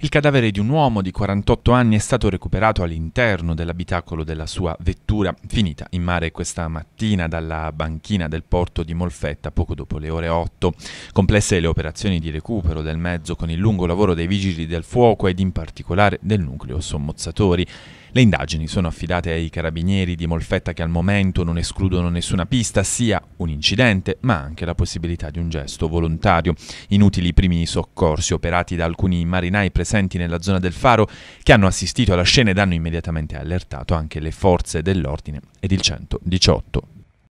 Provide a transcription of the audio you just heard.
Il cadavere di un uomo di 48 anni è stato recuperato all'interno dell'abitacolo della sua vettura finita in mare questa mattina dalla banchina del porto di Molfetta poco dopo le ore 8. Complesse le operazioni di recupero del mezzo con il lungo lavoro dei vigili del fuoco ed in particolare del nucleo sommozzatori. Le indagini sono affidate ai carabinieri di Molfetta che al momento non escludono nessuna pista, sia un incidente, ma anche la possibilità di un gesto volontario. Inutili i primi soccorsi operati da alcuni marinai presenti nella zona del faro che hanno assistito alla scena ed hanno immediatamente allertato anche le forze dell'ordine ed il 118.